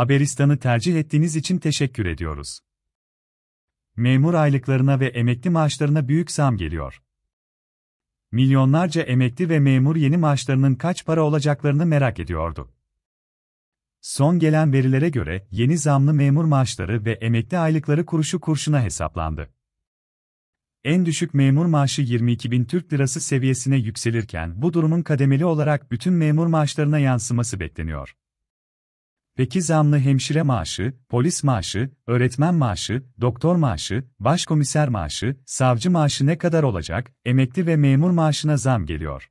Haberistan'ı tercih ettiğiniz için teşekkür ediyoruz. Memur aylıklarına ve emekli maaşlarına büyük zam geliyor. Milyonlarca emekli ve memur yeni maaşlarının kaç para olacaklarını merak ediyordu. Son gelen verilere göre yeni zamlı memur maaşları ve emekli aylıkları kuruşu kurşuna hesaplandı. En düşük memur maaşı 22 bin Türk lirası seviyesine yükselirken bu durumun kademeli olarak bütün memur maaşlarına yansıması bekleniyor. Peki zamlı hemşire maaşı, polis maaşı, öğretmen maaşı, doktor maaşı, başkomiser maaşı, savcı maaşı ne kadar olacak? Emekli ve memur maaşına zam geliyor.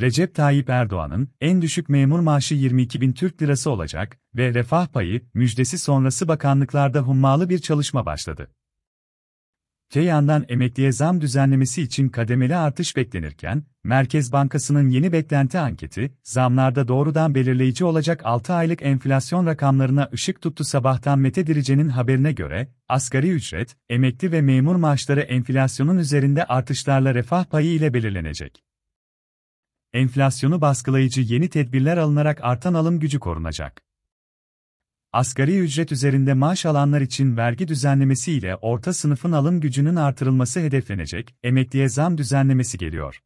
Recep Tayyip Erdoğan'ın en düşük memur maaşı 22 bin Türk lirası olacak ve refah payı müjdesi sonrası bakanlıklarda hummalı bir çalışma başladı. Te yandan emekliye zam düzenlemesi için kademeli artış beklenirken, Merkez Bankası'nın yeni beklenti anketi, zamlarda doğrudan belirleyici olacak 6 aylık enflasyon rakamlarına ışık tuttu sabahtan Mete Dirice'nin haberine göre, asgari ücret, emekli ve memur maaşları enflasyonun üzerinde artışlarla refah payı ile belirlenecek. Enflasyonu baskılayıcı yeni tedbirler alınarak artan alım gücü korunacak asgari ücret üzerinde maaş alanlar için vergi düzenlemesiyle orta sınıfın alım gücünün artırılması hedeflenecek, emekliye zam düzenlemesi geliyor.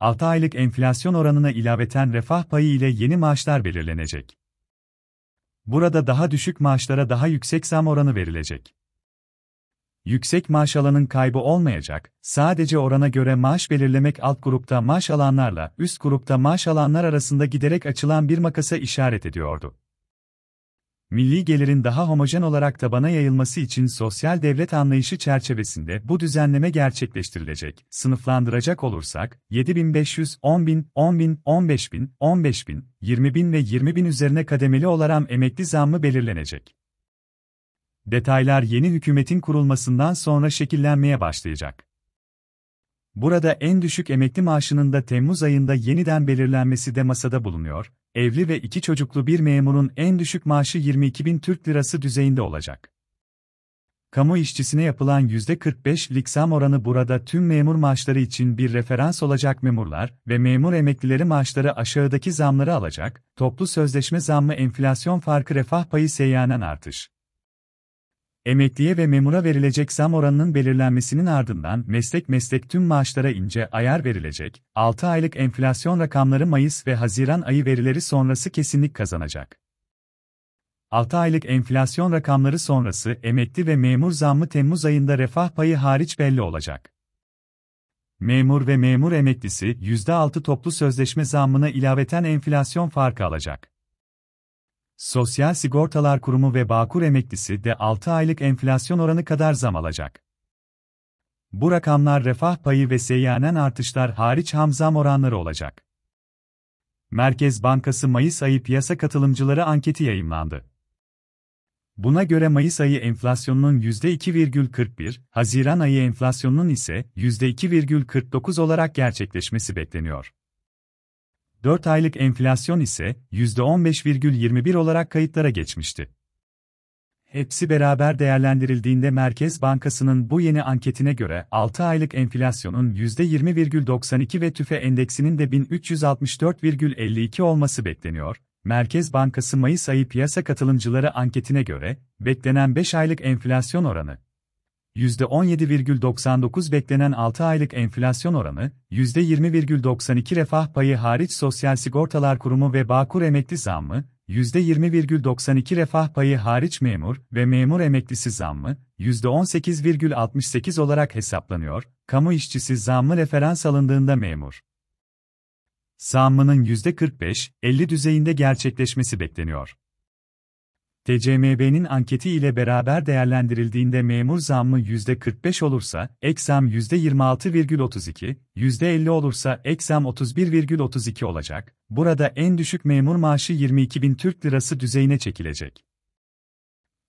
6 aylık enflasyon oranına ilaveten refah payı ile yeni maaşlar belirlenecek. Burada daha düşük maaşlara daha yüksek zam oranı verilecek. Yüksek maaş alanın kaybı olmayacak, sadece orana göre maaş belirlemek alt grupta maaş alanlarla üst grupta maaş alanlar arasında giderek açılan bir makasa işaret ediyordu milli gelirin daha homojen olarak tabana yayılması için sosyal devlet anlayışı çerçevesinde bu düzenleme gerçekleştirilecek. Sınıflandıracak olursak, 7500, 10000, 10000, 15000, 15000, 20000 ve 20000 üzerine kademeli olarak emekli zammı belirlenecek. Detaylar yeni hükümetin kurulmasından sonra şekillenmeye başlayacak. Burada en düşük emekli maaşının da Temmuz ayında yeniden belirlenmesi de masada bulunuyor, evli ve iki çocuklu bir memurun en düşük maaşı 22 bin Türk lirası düzeyinde olacak. Kamu işçisine yapılan %45'lik zam oranı burada tüm memur maaşları için bir referans olacak memurlar ve memur emeklileri maaşları aşağıdaki zamları alacak, toplu sözleşme zammı enflasyon farkı refah payı seyyanen artış. Emekliye ve memura verilecek zam oranının belirlenmesinin ardından meslek meslek tüm maaşlara ince ayar verilecek, 6 aylık enflasyon rakamları Mayıs ve Haziran ayı verileri sonrası kesinlik kazanacak. 6 aylık enflasyon rakamları sonrası emekli ve memur zammı Temmuz ayında refah payı hariç belli olacak. Memur ve memur emeklisi %6 toplu sözleşme zammına ilaveten enflasyon farkı alacak. Sosyal Sigortalar Kurumu ve Bağkur emeklisi de 6 aylık enflasyon oranı kadar zam alacak. Bu rakamlar refah payı ve seyyanen artışlar hariç ham zam oranları olacak. Merkez Bankası Mayıs ayı piyasa katılımcıları anketi yayınlandı. Buna göre Mayıs ayı enflasyonunun %2,41, Haziran ayı enflasyonunun ise %2,49 olarak gerçekleşmesi bekleniyor. 4 aylık enflasyon ise %15,21 olarak kayıtlara geçmişti. Hepsi beraber değerlendirildiğinde Merkez Bankası'nın bu yeni anketine göre 6 aylık enflasyonun %20,92 ve tüfe endeksinin de 1364,52 olması bekleniyor. Merkez Bankası Mayıs ayı piyasa katılımcıları anketine göre beklenen 5 aylık enflasyon oranı %17,99 beklenen 6 aylık enflasyon oranı, %20,92 refah payı hariç Sosyal Sigortalar Kurumu ve Bağkur emekli zammı, %20,92 refah payı hariç memur ve memur emeklisi zammı, %18,68 olarak hesaplanıyor, kamu işçisi zammı referans alındığında memur. Zammının %45-50 düzeyinde gerçekleşmesi bekleniyor. TCMB'nin anketi ile beraber değerlendirildiğinde memur zammı %45 olursa, ek zam %26,32, %50 olursa ek zam 31,32 olacak. Burada en düşük memur maaşı 22 bin Türk Lirası düzeyine çekilecek.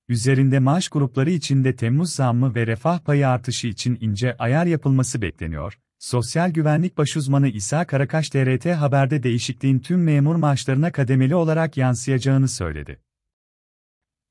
Üzerinde maaş grupları içinde Temmuz zammı ve refah payı artışı için ince ayar yapılması bekleniyor. Sosyal Güvenlik Başuzmanı İsa Karakaş TRT Haber'de değişikliğin tüm memur maaşlarına kademeli olarak yansıyacağını söyledi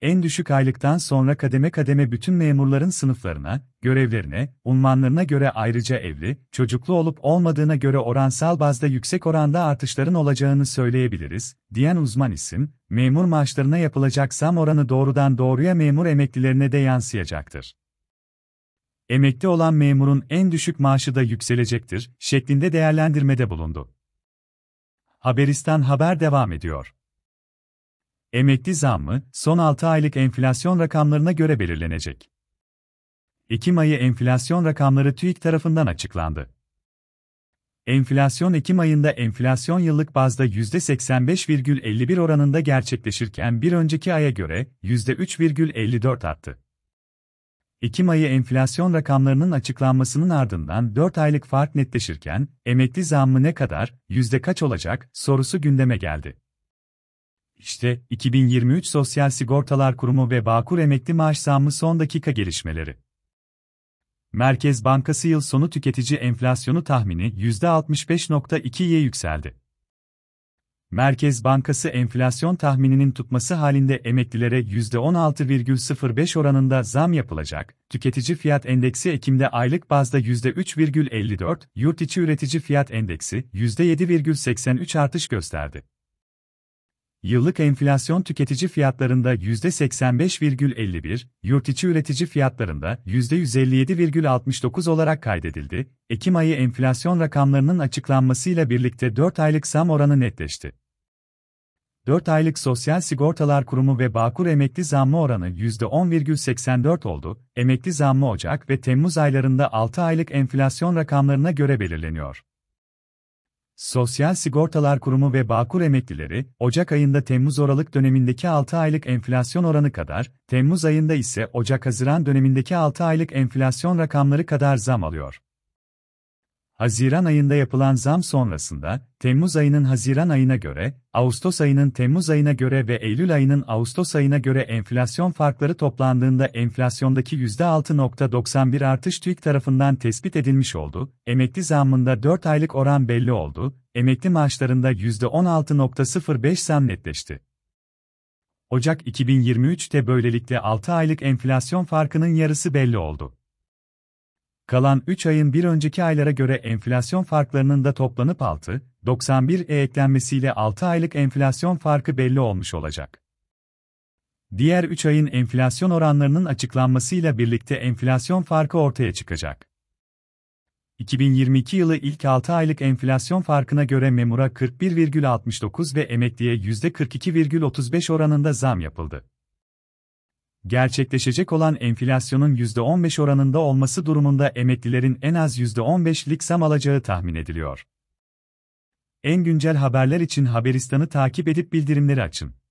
en düşük aylıktan sonra kademe kademe bütün memurların sınıflarına, görevlerine, unvanlarına göre ayrıca evli, çocuklu olup olmadığına göre oransal bazda yüksek oranda artışların olacağını söyleyebiliriz, diyen uzman isim, memur maaşlarına yapılacak zam oranı doğrudan doğruya memur emeklilerine de yansıyacaktır. Emekli olan memurun en düşük maaşı da yükselecektir, şeklinde değerlendirmede bulundu. Haberistan Haber devam ediyor. Emekli zammı, son 6 aylık enflasyon rakamlarına göre belirlenecek. Ekim ayı enflasyon rakamları TÜİK tarafından açıklandı. Enflasyon Ekim ayında enflasyon yıllık bazda %85,51 oranında gerçekleşirken bir önceki aya göre %3,54 arttı. Ekim ayı enflasyon rakamlarının açıklanmasının ardından 4 aylık fark netleşirken emekli zammı ne kadar, yüzde kaç olacak sorusu gündeme geldi. İşte 2023 Sosyal Sigortalar Kurumu ve Bağkur emekli maaş zammı son dakika gelişmeleri. Merkez Bankası yıl sonu tüketici enflasyonu tahmini %65.2'ye yükseldi. Merkez Bankası enflasyon tahmininin tutması halinde emeklilere %16,05 oranında zam yapılacak. Tüketici fiyat endeksi Ekim'de aylık bazda %3,54, yurt içi üretici fiyat endeksi %7,83 artış gösterdi. Yıllık enflasyon tüketici fiyatlarında %85,51, yurt içi üretici fiyatlarında %157,69 olarak kaydedildi. Ekim ayı enflasyon rakamlarının açıklanmasıyla birlikte 4 aylık zam oranı netleşti. 4 aylık Sosyal Sigortalar Kurumu ve Bağkur emekli zammı oranı %10,84 oldu. Emekli zammı Ocak ve Temmuz aylarında 6 aylık enflasyon rakamlarına göre belirleniyor. Sosyal Sigortalar Kurumu ve Bağkur emeklileri, Ocak ayında temmuz oralık dönemindeki 6 aylık enflasyon oranı kadar, Temmuz ayında ise Ocak-Haziran dönemindeki 6 aylık enflasyon rakamları kadar zam alıyor. Haziran ayında yapılan zam sonrasında, Temmuz ayının Haziran ayına göre, Ağustos ayının Temmuz ayına göre ve Eylül ayının Ağustos ayına göre enflasyon farkları toplandığında enflasyondaki %6.91 artış TÜİK tarafından tespit edilmiş oldu, emekli zammında 4 aylık oran belli oldu, emekli maaşlarında %16.05 zam netleşti. Ocak 2023'te böylelikle 6 aylık enflasyon farkının yarısı belli oldu kalan 3 ayın bir önceki aylara göre enflasyon farklarının da toplanıp 6, 91'e eklenmesiyle 6 aylık enflasyon farkı belli olmuş olacak. Diğer 3 ayın enflasyon oranlarının açıklanmasıyla birlikte enflasyon farkı ortaya çıkacak. 2022 yılı ilk 6 aylık enflasyon farkına göre memura 41,69 ve emekliye %42,35 oranında zam yapıldı gerçekleşecek olan enflasyonun %15 oranında olması durumunda emeklilerin en az %15'lik zam alacağı tahmin ediliyor. En güncel haberler için Haberistan'ı takip edip bildirimleri açın.